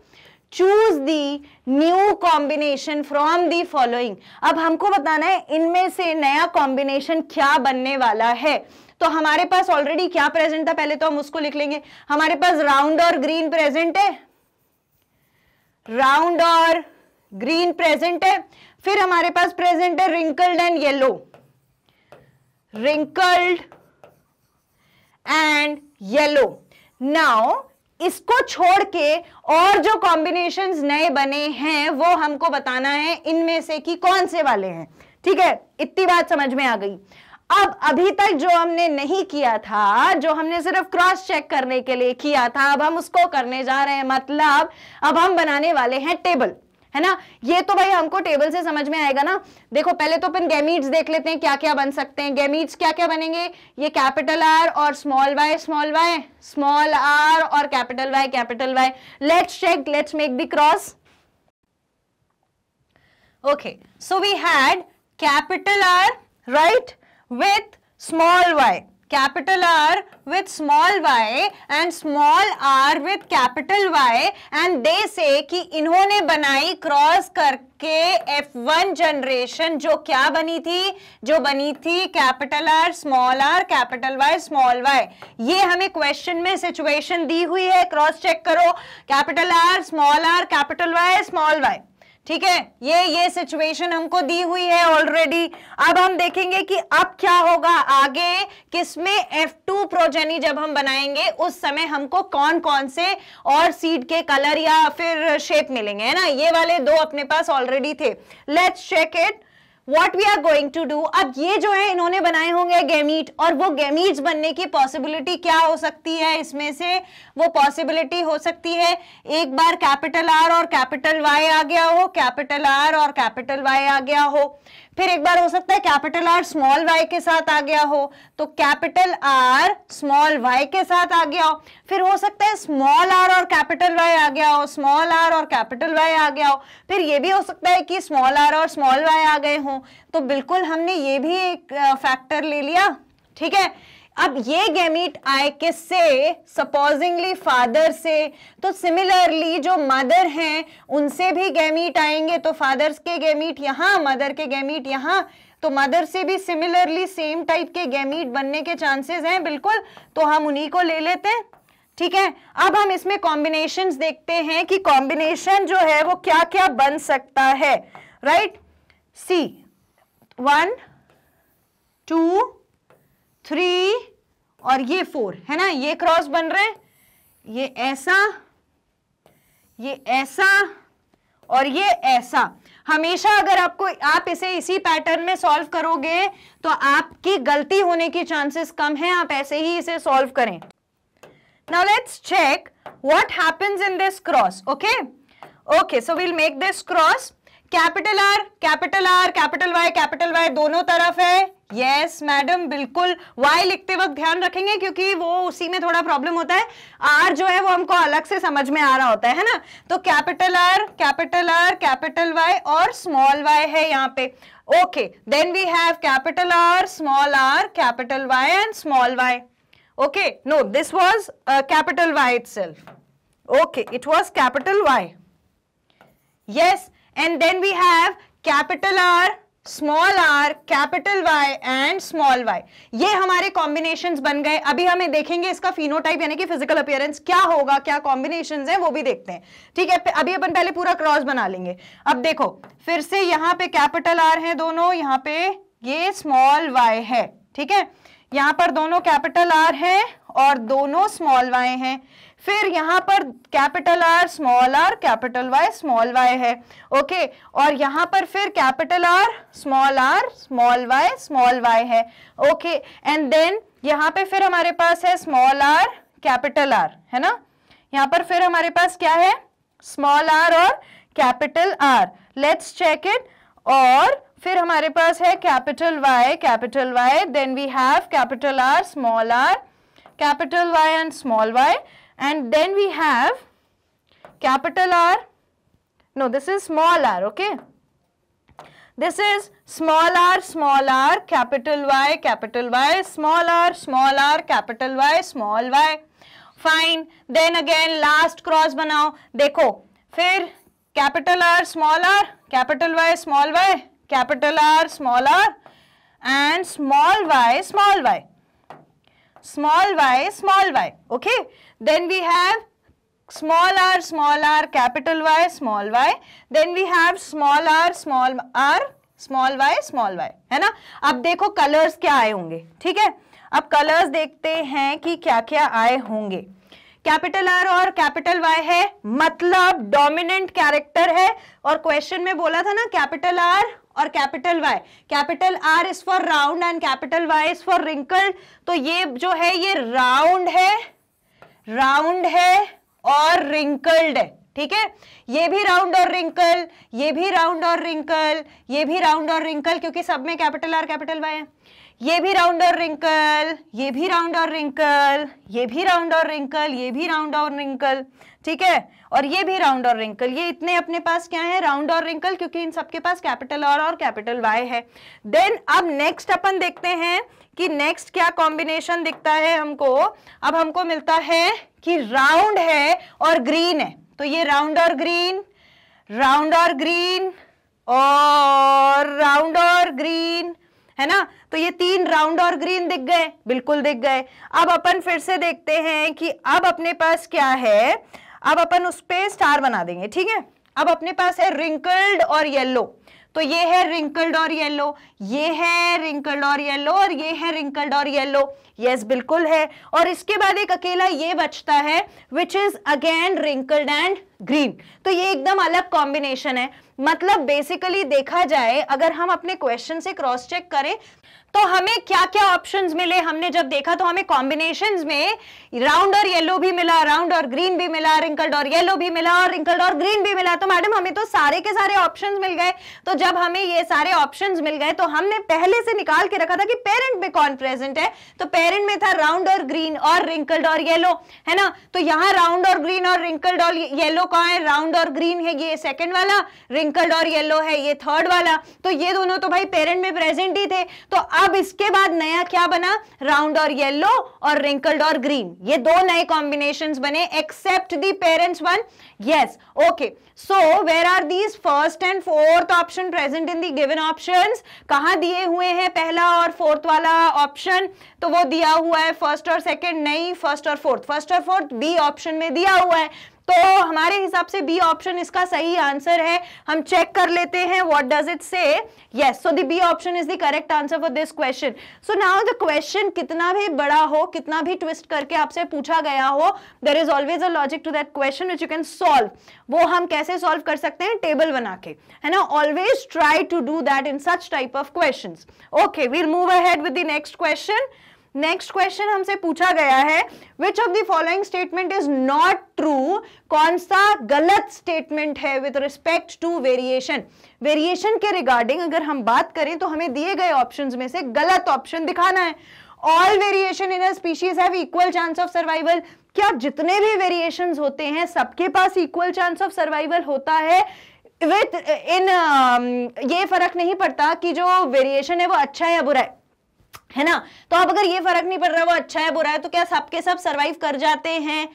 choose the new combination from the following अब हमको बताना है इनमें से नया कॉम्बिनेशन क्या बनने वाला है तो हमारे पास ऑलरेडी क्या प्रेजेंट था पहले तो हम उसको लिख लेंगे हमारे पास राउंड और ग्रीन प्रेजेंट है राउंड और ग्रीन प्रेजेंट है फिर हमारे पास प्रेजेंट है wrinkled and yellow wrinkled and yellow now इसको छोड़ के और जो कॉम्बिनेशन नए बने हैं वो हमको बताना है इनमें से कि कौन से वाले हैं ठीक है इतनी बात समझ में आ गई अब अभी तक जो हमने नहीं किया था जो हमने सिर्फ क्रॉस चेक करने के लिए किया था अब हम उसको करने जा रहे हैं मतलब अब हम बनाने वाले हैं टेबल है ना ये तो भाई हमको टेबल से समझ में आएगा ना देखो पहले तो अपन गैमीट्स देख लेते हैं क्या क्या बन सकते हैं गैमीट्स क्या क्या बनेंगे ये कैपिटल आर और small Y small Y small R और capital Y capital Y let's check let's make the cross okay so we had capital R right with small Y capital R with small y and small r with capital Y and they say कि इन्होंने बनाई cross करके one generation जो क्या बनी थी जो बनी थी capital R small R capital Y small Y ये हमें क्वेश्चन में सिचुएशन दी हुई है क्रॉस चेक करो capital R small R capital Y small Y ठीक है ये ये सिचुएशन हमको दी हुई है ऑलरेडी अब हम देखेंगे कि अब क्या होगा आगे किसमें F2 प्रोजेनी जब हम बनाएंगे उस समय हमको कौन कौन से और सीड के कलर या फिर शेप मिलेंगे है ना ये वाले दो अपने पास ऑलरेडी थे let's check it what we are going to do अब ये जो है इन्होंने बनाए होंगे गेमीट और वो गेमीट बनने की पॉसिबिलिटी क्या हो सकती है इसमें से वो पॉसिबिलिटी हो सकती है एक बार कैपिटल आर और कैपिटल वाई आ गया हो कैपिटल आर और कैपिटल वाई आ गया हो फिर एक बार हो सकता है कैपिटल आर स्मॉल वाई के साथ आ गया हो तो कैपिटल आर स्मॉल वाई के साथ आ गया हो फिर हो सकता है स्मॉल आर और कैपिटल वाई आ गया हो स्मॉल आर और कैपिटल वाई आ गया हो फिर ये भी हो सकता है कि स्मॉल आर और स्मॉल वाई आ गए हो तो बिल्कुल हमने ये भी एक फैक्टर ले लिया ठीक है अब ये गैमिट आए किससे सपोजिंगली फादर से तो सिमिलरली जो मदर हैं उनसे भी गैमिट आएंगे तो फादर्स के गैमिट यहाँ मदर के गैमिट यहाँ तो मदर से भी सिमिलरली सेम टाइप के गैमिट बनने के चांसेस हैं बिल्कुल तो हम उन्हीं को ले लेते हैं ठीक है अब हम इसमें कॉम्बिनेशंस देखते हैं कि कॉम्बिनेशन जो है वो क्या क्या बन सकता है right C one two three और ये फोर है ना ये क्रॉस बन रहे ये ऐसा ये ऐसा और ये ऐसा हमेशा अगर आपको आप इसे इसी पैटर्न में सॉल्व करोगे तो आपकी गलती होने की चांसेस कम है आप ऐसे ही इसे सॉल्व करें now let's check what happens in this cross okay okay so we'll make this cross capital R capital R capital Y capital Y दोनों तरफ है यस मैडम बिल्कुल वाई लिखते वक्त ध्यान रखेंगे क्योंकि वो उसी में थोड़ा प्रॉब्लम होता है आर जो है वो हमको अलग से समझ में आ रहा होता है है ना तो capital R capital R capital Y और स्मॉल वाई है यहाँ पे okay then we have capital R small R capital Y and small Y okay no this was capital Y it okay it was capital Y yes and then we have capital R small R capital Y and small Y ये हमारे combination बन गए अभी हमें देखेंगे इसका phenotype यानी कि फिजिकल अपियरेंस क्या होगा क्या कॉम्बिनेशन है वो भी देखते हैं ठीक है अभी अपन पहले पूरा क्रॉस बना लेंगे अब देखो फिर से यहां पे कैपिटल आर है दोनों यहां पे ये स्मॉल वाई है ठीक है यहां पर दोनों कैपिटल आर है और दोनों स्मॉल वाई हैं फिर यहाँ पर capital R small R capital Y small Y है ओके और यहाँ पर फिर capital R small R small Y small Y है ओके एंड देन यहाँ पे फिर हमारे पास है स्मॉल आर कैपिटल आर है ना यहाँ पर फिर हमारे पास क्या है स्मॉल आर और capital R let's check it और फिर हमारे पास है capital Y capital Y then we have capital R small R capital Y and small Y and then we have capital R, no this is small r, okay. This is small r, small r, capital Y, capital Y, small r, small r, capital Y, small y. Fine. Then again last cross banao. Dekho. Fir capital R, small r, capital Y, small y, capital R, small r and small y, small y. small y, small y, okay. Then we have small r, small r, capital Y, small y. Then we have small r, small r, small y, small y, hai na ab dekho colors kya aaye honge theek hai ab colors dekhte hain ki kya kya aaye honge capital R और capital Y है मतलब dominant character है और question में बोला था ना capital R और capital Y capital R is for round and capital Y is for wrinkled तो ये जो है ये राउंड है राउंड है और रिंकल्ड है ठीक है ये भी राउंड और रिंकल ये भी राउंड और रिंकल ये भी राउंड और रिंकल क्योंकि सब में कैपिटल आर कैपिटल वाई है ये भी राउंड और रिंकल ये भी राउंड और रिंकल ये भी राउंड और रिंकल ये भी राउंड और रिंकल ठीक है और ये भी राउंड और रिंकल ये इतने अपने पास क्या है राउंड और रिंकल क्योंकि इन सबके पास कैपिटल और और कैपिटल वाई है देन अब नेक्स्ट अपन देखते हैं कि नेक्स्ट क्या कॉम्बिनेशन दिखता है हमको अब हमको मिलता है कि राउंड है और ग्रीन है तो ये राउंड और ग्रीन राउंड और ग्रीन और राउंड और ग्रीन है ना तो ये तीन राउंड और ग्रीन दिख गए बिल्कुल दिख गए अब अपन फिर से देखते हैं कि अब अपने पास क्या है अब अपन उस पर स्टार बना देंगे ठीक है अब अपने पास है रिंकल्ड और येल्लो तो ये है रिंकल्ड और येलो ये है रिंकल्ड और येलो और ये है रिंकल्ड और येलो यस बिल्कुल है और इसके बाद एक अकेला ये बचता है which is again wrinkled and green तो ये एकदम अलग कॉम्बिनेशन है मतलब बेसिकली देखा जाए अगर हम अपने क्वेश्चन से क्रॉस चेक करें तो हमें क्या क्या ऑप्शंस मिले हमने जब देखा तो हमें कॉम्बिनेशन में राउंड और येलो भी मिला राउंड और ग्रीन भी मिला रिंकल्ड और येलो भी मिला और रिंकल्ड और ग्रीन भी मिला तो मैडम हमें तो सारे के सारे ऑप्शन मिल गए तो जब हमें ये सारे ऑप्शन मिल गए तो हमने पहले से निकाल के रखा था कि पेरेंट में कौन प्रेजेंट है तो पेरेंट में था राउंड और ग्रीन और रिंकल्ड और येलो है ना तो यहाँ राउंड और ग्रीन और रिंकल्ड और येलो कौन है राउंड और ग्रीन है ये सेकेंड वाला रिंकल्ड और येलो है ये थर्ड वाला तो ये दोनों तो भाई पेरेंट में प्रेजेंट ही थे तो अब इसके बाद नया क्या बना राउंड और येलो और रिंकल्ड और ग्रीन ये दो नए कॉम्बिनेशन बने except the parents one yes okay so where are these first and fourth option present in the given option कहा दिए हुए हैं पहला और फोर्थ वाला ऑप्शन तो वो दिया हुआ है फर्स्ट और सेकेंड नहीं फर्स्ट और फोर्थ फर्स्ट और फोर्थ बी ऑप्शन में दिया हुआ है तो हमारे हिसाब से बी ऑप्शन इसका सही आंसर है हम चेक कर लेते हैं what does it say yes so the B option is the correct answer for this question so now the question कितना भी बड़ा हो कितना भी ट्विस्ट करके आपसे पूछा गया हो there is always a logic to that question which you can solve वो हम कैसे सॉल्व कर सकते हैं टेबल बना के है ना always try to do that in such type of question okay we'll move ahead with the next question next question हमसे पूछा गया है which of the following statement is not true कौन सा गलत स्टेटमेंट है with respect to variation variation के regarding अगर हम बात करें तो हमें दिए गए ऑप्शंस में से गलत ऑप्शन दिखाना है all variation in a species have equal chance of survival क्या जितने भी वेरिएशन होते हैं सबके पास इक्वल चांस ऑफ सर्वाइवल होता है विथ इन uh, ये फर्क नहीं पड़ता कि जो वेरिएशन है वो अच्छा है या बुरा है है ना तो अब अगर ये फर्क नहीं पड़ रहा वो अच्छा है बुरा है तो क्या सबके सब सरवाइव कर जाते हैं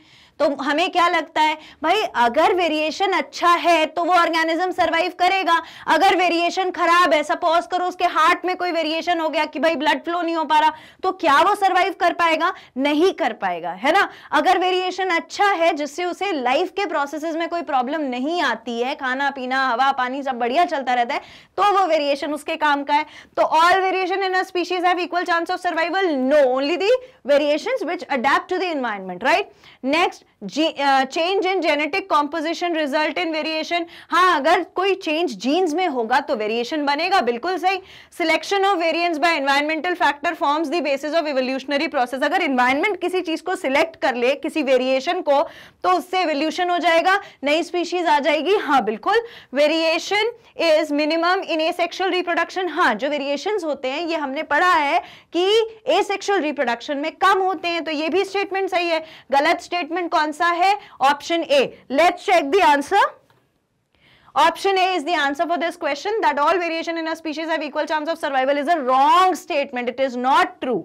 तो हमें क्या लगता है भाई अगर वेरिएशन अच्छा है तो वो ऑर्गेनिज्म सर्वाइव करेगा अगर वेरिएशन खराब है सपोज करो उसके हार्ट में कोई वेरिएशन हो गया कि भाई ब्लड फ्लो नहीं हो पा रहा तो क्या वो सर्वाइव कर पाएगा नहीं कर पाएगा है ना अगर वेरिएशन अच्छा है जिससे उसे लाइफ के प्रोसेस में कोई प्रॉब्लम नहीं आती है खाना पीना हवा पानी सब बढ़िया चलता रहता है तो वो वेरिएशन उसके काम का है तो all variation in a species have equal chance of survival no only the variations which adapt to the environment right next change in genetic composition result in variation हाँ अगर कोई चेंज जीन्स में होगा तो वेरिएशन बनेगा बिल्कुल सही selection of variants by environmental factor forms the basis of evolutionary process अगर इन्वायरमेंट किसी चीज को सिलेक्ट कर ले किसी वेरिएशन को तो उससे इवोल्यूशन हो जाएगा नई स्पीशीज आ जाएगी हाँ बिल्कुल variation is minimum in asexual reproduction हाँ जो वेरिएशन होते हैं ये हमने पढ़ा है कि एसेक्सुअल रिप्रोडक्शन में कम होते हैं तो ये भी स्टेटमेंट सही है गलत स्टेटमेंट कौन सा है option A let's check the answer option A is the answer for this question that all variation in a species have equal chance of survival is a wrong statement. It is not true.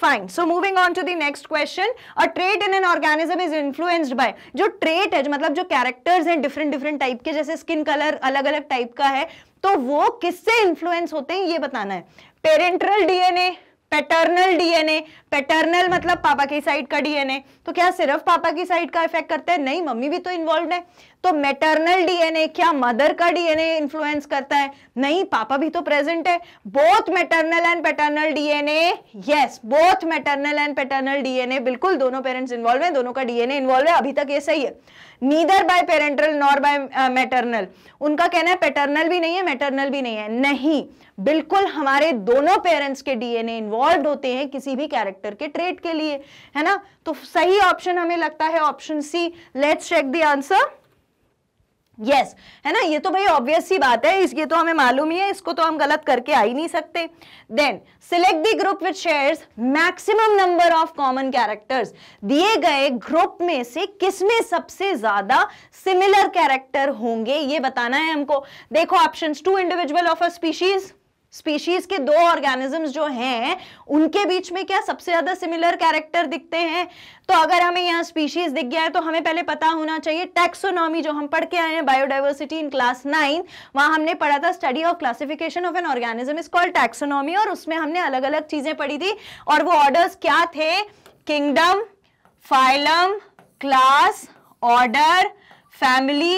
Fine so moving on to the next question a trait in an organism is influenced by जो trait है मतलब जो characters हैं different different type के जैसे skin colour अलग अलग type का है तो वो किससे इन्फ्लुएंस होते हैं ये बताना है parental DNA paternal DNA paternal मतलब पापा की साइड का डीएनए तो क्या सिर्फ पापा की साइड का इफेक्ट करते हैं नहीं मम्मी भी तो इन्वॉल्व है तो मैटर्नल डीएनए क्या मदर का डीएनए इन्फ्लुएंस करता है नहीं पापा भी तो प्रेजेंट है both maternal and paternal DNA yes both maternal and paternal DNA बिल्कुल दोनों पेरेंट्स इन्वॉल्व है दोनों का डीएनए इन्वॉल्व है अभी तक ये सही है neither by parental nor by maternal उनका कहना है पेटरनल भी नहीं है मैटरनल भी नहीं है नहीं बिल्कुल हमारे दोनों पेरेंट्स के डीएनए इन्वॉल्व होते हैं किसी भी कैरेक्टर के ट्रेट के लिए है ना तो सही ऑप्शन हमें लगता है option C let's check the answer yes yes, है ना ये तो भाई ऑब्वियस सी बात है इसके तो हमें मालूम ही है इसको तो हम गलत करके आ ही नहीं सकते then select the group with shares maximum number of common characters दिए गए ग्रुप में से किसमें सबसे ज्यादा सिमिलर कैरेक्टर होंगे ये बताना है हमको देखो option two individual of a species species के दो ऑर्गेनिजम्स जो हैं उनके बीच में क्या सबसे ज्यादा सिमिलर कैरेक्टर दिखते हैं तो अगर हमें यहाँ स्पीशीज दिख गया है तो हमें पहले पता होना चाहिए टेक्सोनॉमी जो हम पढ़ के आए हैं बायोडाइवर्सिटी इन क्लास नाइन वहां हमने पढ़ा था study of classification of an organism is called taxonomy और उसमें हमने अलग अलग चीजें पढ़ी थी और वो ऑर्डर्स क्या थे kingdom phylum class order family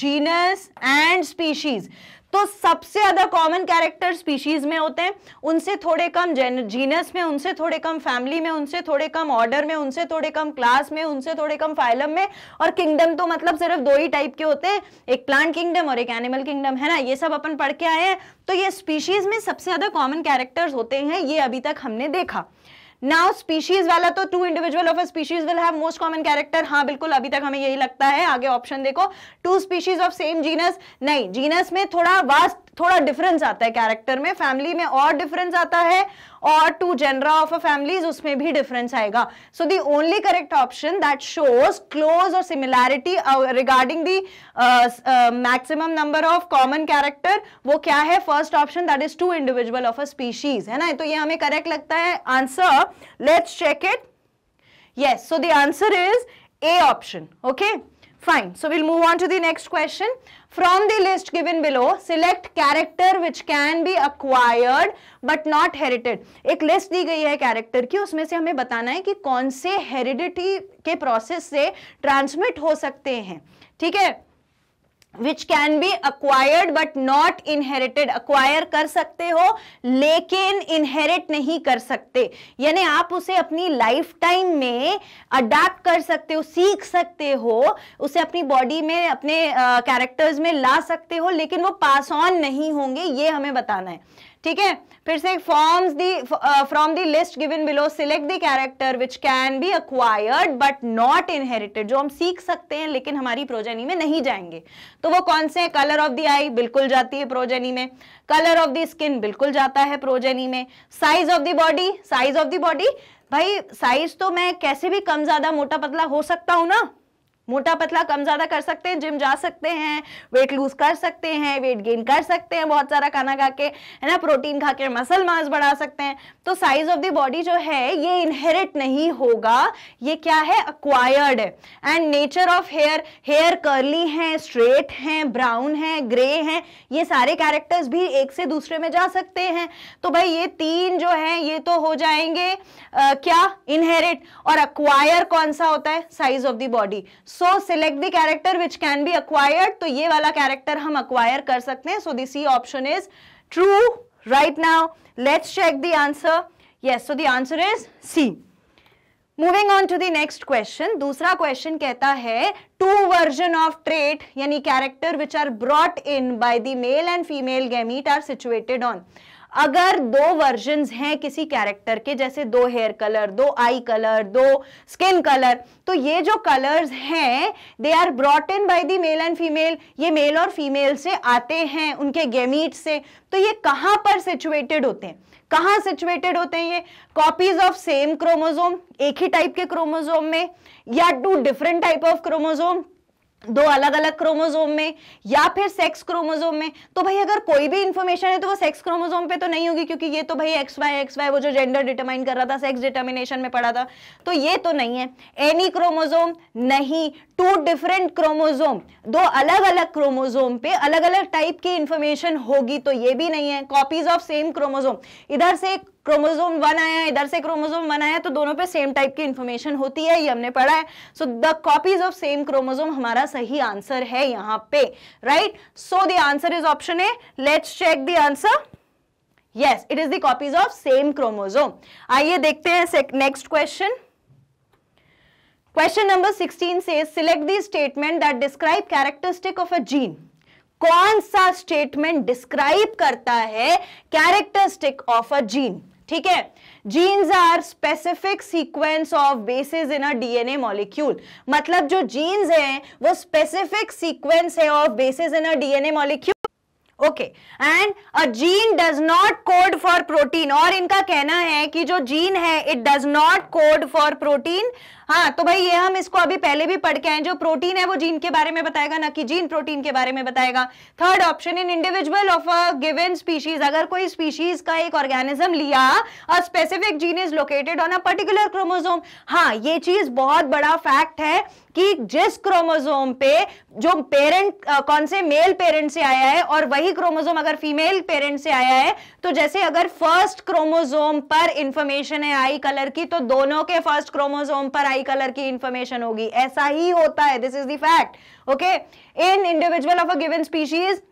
genus and species तो सबसे ज्यादा कॉमन कैरेक्टर स्पीशीज में होते हैं उनसे थोड़े कम जीनस में उनसे थोड़े कम फैमिली में उनसे थोड़े कम ऑर्डर में उनसे थोड़े कम क्लास में उनसे थोड़े कम फाइलम में और किंगडम तो मतलब सिर्फ दो ही टाइप के होते हैं एक प्लांट किंगडम और एक एनिमल किंगडम है ना ये सब अपन पढ़ के आए हैं तो ये स्पीशीज में सबसे ज्यादा कॉमन कैरेक्टर्स होते हैं ये अभी तक हमने देखा नाउ स्पीशीज वाला तो two individual of a species will have most common character हाँ बिल्कुल अभी तक हमें यही लगता है आगे ऑप्शन देखो two species of same genus नहीं जीनस में थोड़ा वास्ट थोड़ा डिफरेंस आता है कैरेक्टर में फैमिली में और डिफरेंस आता है और two genera of a families उसमें भी डिफरेंस आएगा so the only correct option that shows closer similarity regarding the maximum number of common character वो क्या है first option that is two individual of a species है ना तो ये हमें करेक्ट लगता है answer let's check it yes so the answer is A option okay fine so we'll move on to the next question From the list given below, select character which can be acquired but not herited. एक list दी गई है character की उसमें से हमें बताना है कि कौन से heredity के process से transmit हो सकते हैं ठीक है which can be acquired but not inherited acquire कर सकते हो लेकिन इनहेरिट नहीं कर सकते यानी आप उसे अपनी लाइफ टाइम में अडेप्ट कर सकते हो सीख सकते हो उसे अपनी बॉडी में अपने कैरेक्टर्स uh, में ला सकते हो लेकिन वो पास ऑन नहीं होंगे ये हमें बताना है ठीक है फिर से forms the from the list given below select the character which can be acquired but not inherited जो हम सीख सकते हैं लेकिन हमारी प्रोजेनी में नहीं जाएंगे तो वो कौन से कलर ऑफ दी आई बिल्कुल जाती है प्रोजेनी में कलर ऑफ दी स्किन बिल्कुल जाता है प्रोजेनी में size of the body size of the body भाई साइज तो मैं कैसे भी कम ज्यादा मोटा पतला हो सकता हूं ना मोटा पतला कम ज़्यादा कर सकते हैं जिम जा सकते हैं वेट लूज कर सकते हैं वेट गेन कर सकते हैं बहुत सारा खाना खा के है ना प्रोटीन खा के मसल मास बढ़ा सकते हैं तो साइज ऑफ द बॉडी जो है ये इनहेरिट नहीं होगा ये क्या है acquired and nature of hair hair curly हैं स्ट्रेट हैं ब्राउन हैं ग्रे हैं ये सारे कैरेक्टर्स भी एक से दूसरे में जा सकते हैं तो भाई ये तीन जो है ये तो हो जाएंगे आ, क्या इनहेरिट और अक्वायर कौन सा होता है size of the body so select the character which can be acquired तो ये वाला कैरेक्टर हम अक्वायर कर सकते हैं so the C option is true right now let's check the answer yes so the answer is C moving on to the next question दूसरा क्वेश्चन कहता है टू वर्जन ऑफ ट्रेट यानी character which are brought in by the male and female gamete are situated on अगर दो version हैं किसी character के जैसे दो हेयर कलर दो आई कलर दो स्किन कलर तो ये जो कलर्स हैं they are brought in by the male and female ये मेल और फीमेल से आते हैं उनके गेमीट से तो ये कहां पर सिचुएटेड होते हैं कहां सिचुएटेड होते हैं ये कॉपीज ऑफ सेम क्रोमोजोम एक ही टाइप के क्रोमोजोम में या two different type of chromosome दो अलग अलग क्रोमोजोम में या फिर सेक्स क्रोमोजोम में तो भाई अगर कोई भी इंफॉर्मेशन है तो वो सेक्स क्रोमोजोम पे तो नहीं होगी क्योंकि ये तो भाई एक्स वाई एक्स वाई वो जो जेंडर डिटरमाइन कर रहा था सेक्स डिटर्मिनेशन में पढ़ा था तो ये तो नहीं है एनी क्रोमोजोम नहीं टू डिफरेंट क्रोमोजोम दो अलग अलग क्रोमोजोम पे अलग अलग टाइप की इंफॉर्मेशन होगी तो ये भी नहीं है कॉपीज ऑफ सेम क्रोमोजोम इधर से क्रोमोजोम वन आया इधर से क्रोमोजोम वन आया तो दोनों पे सेम टाइप की इंफॉर्मेशन होती है ये हमने पढ़ा है so the copies of same chromosome हमारा सही आंसर है यहाँ पे right so the answer is option A let's check the answer yes it is the copies of same chromosome आइए देखते हैं नेक्स्ट क्वेश्चन क्वेश्चन नंबर 16 से select the statement that describe characteristic of a gene कौन सा statement describe करता है characteristic of a gene ठीक है genes are specific sequence of bases in a DNA molecule मतलब जो जीन्स है वो स्पेसिफिक सीक्वेंस है of bases in a DNA molecule okay and a gene does not code for protein और इनका कहना है कि जो जीन है it does not code for protein हाँ तो भाई ये हम इसको अभी पहले भी पढ़ के आए जो प्रोटीन है वो जीन के बारे में बताएगा ना कि जीन प्रोटीन के बारे में बताएगा third option in individual of a given species अगर कोई स्पीशीज का एक ऑर्गेनिज्म लिया a specific gene is located on a particular chromosome हाँ ये चीज बहुत बड़ा फैक्ट है कि जिस क्रोमोजोम पे जो पेरेंट कौन से मेल पेरेंट से आया है और वही क्रोमोजोम अगर फीमेल पेरेंट से आया है तो जैसे अगर फर्स्ट क्रोमोजोम पर इंफॉर्मेशन है आई कलर की तो दोनों के फर्स्ट क्रोमोजोम पर आई कलर की इंफॉर्मेशन होगी ऐसा ही होता है this is the fact okay in individual of a given species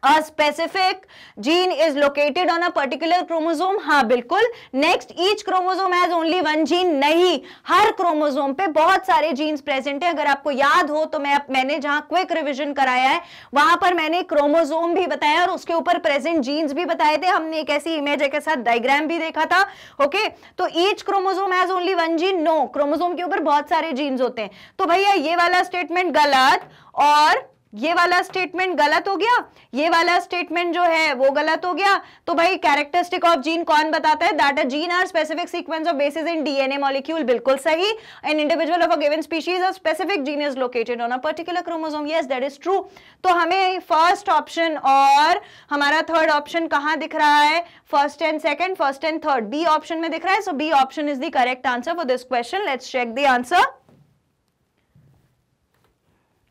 A specific gene is located on a particular chromosome. हाँ बिल्कुल Next, each chromosome has only one gene. नहीं हर chromosome पे बहुत सारे genes present है अगर आपको याद हो तो मैं मैंने जहां quick revision कराया है वहां पर मैंने chromosome भी बताया और उसके ऊपर present genes भी बताए थे हमने एक ऐसी इमेज के साथ डायग्राम भी देखा था ओके okay? तो each chromosome has only one gene? No. Chromosome के ऊपर बहुत सारे genes होते हैं तो भैया ये वाला statement गलत और ये वाला स्टेटमेंट गलत हो गया ये वाला स्टेटमेंट जो है वो गलत हो गया तो भाई कैरेक्टरिस्टिक ऑफ जीन कौन बताता है that a gene are specific sequence of bases in DNA molecule बिल्कुल सही an individual of a given species of specific gene is located on a particular chromosome yes that is true तो हमें first option और हमारा third option कहां दिख रहा है first and second first and third B option में दिख रहा है so B option is the correct answer for this question let's check the answer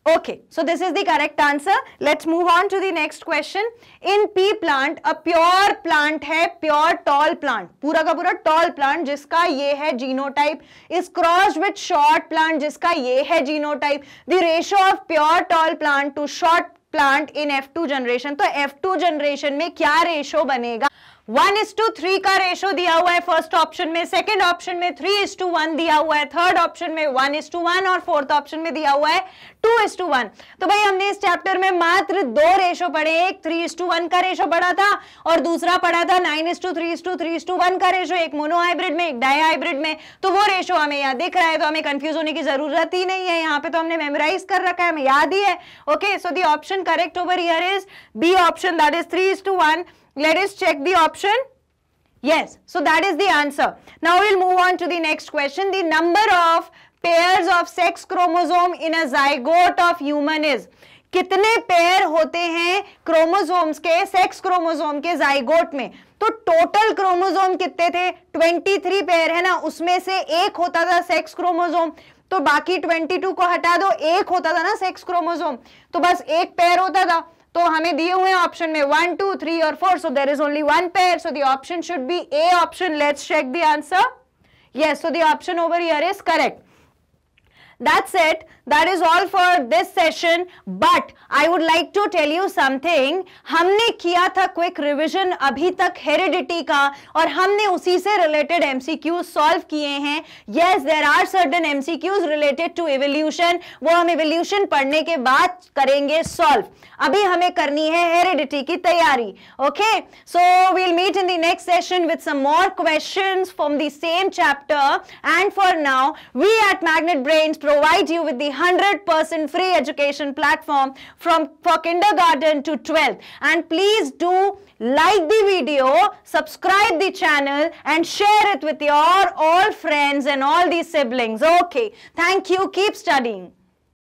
Okay, so this is the correct answer. Let's move on to the next question. In pea plant, a pure plant hai pure tall plant. pura ka pura tall plant jiska ye hai genotype is crossed with short plant jiska ye hai genotype. The ratio of pure tall plant to short plant in F2 generation. to F2 generation mein kya ratio banega one is to three का ratio दिया हुआ है first option में second option में three is to one दिया हुआ है third option में वन इज टू वन और फोर्थ ऑप्शन में दिया हुआ है टू इज टू वन तो भाई हमने इस चैप्टर में मात्र दो रेशो पढ़े एक थ्री इज टू वन का रेशो पढ़ा था और दूसरा पढ़ा था nine is to three is to three is to one का रेशो एक मोनो हाइब्रिड में एक डाई हाइब्रिड में तो वो रेशो हमें यहाँ दिख रहा है तो हमें कंफ्यूज होने की जरूरत ही नहीं है यहाँ पे तो हमने मेमोराइज कर रखा है हमें याद ही है okay so the option correct over here is B option that is three is to one let us check the option yes so that is the answer now we'll move on to the next question the number of pairs of sex chromosome in a zygote of human is कितने pair होते हैं chromosomes के sex chromosome के zygote में तो total chromosome कितने थे 23 pair है ना उसमें से एक होता था सेक्स क्रोमोसोम तो बाकी 22 को हटा दो एक होता था ना सेक्स क्रोमोसोम तो बस एक पेयर होता था तो हमें दिए हुए ऑप्शन में वन टू थ्री और four so there is only one pair so then should be A option let's check the answer ये so the option over is correct that set that is all for this session but I would like to tell you something हमने किया था quick revision अभी तक heredity का और हमने उसी से रिलेटेड एमसीक्यू सॉल्व किए हैं yes there are certain MCQs related to evolution वो हम एवोल्यूशन पढ़ने के बाद करेंगे सॉल्व अभी हमें करनी है हेरिडिटी की तैयारी okay so we'll meet in the next session with some more questions from the same chapter and for now we at Magnet Brains provide you with the 100% free education platform from for kindergarten to 12th and please do like the video subscribe the channel and share it with your all friends and all the siblings okay thank you keep studying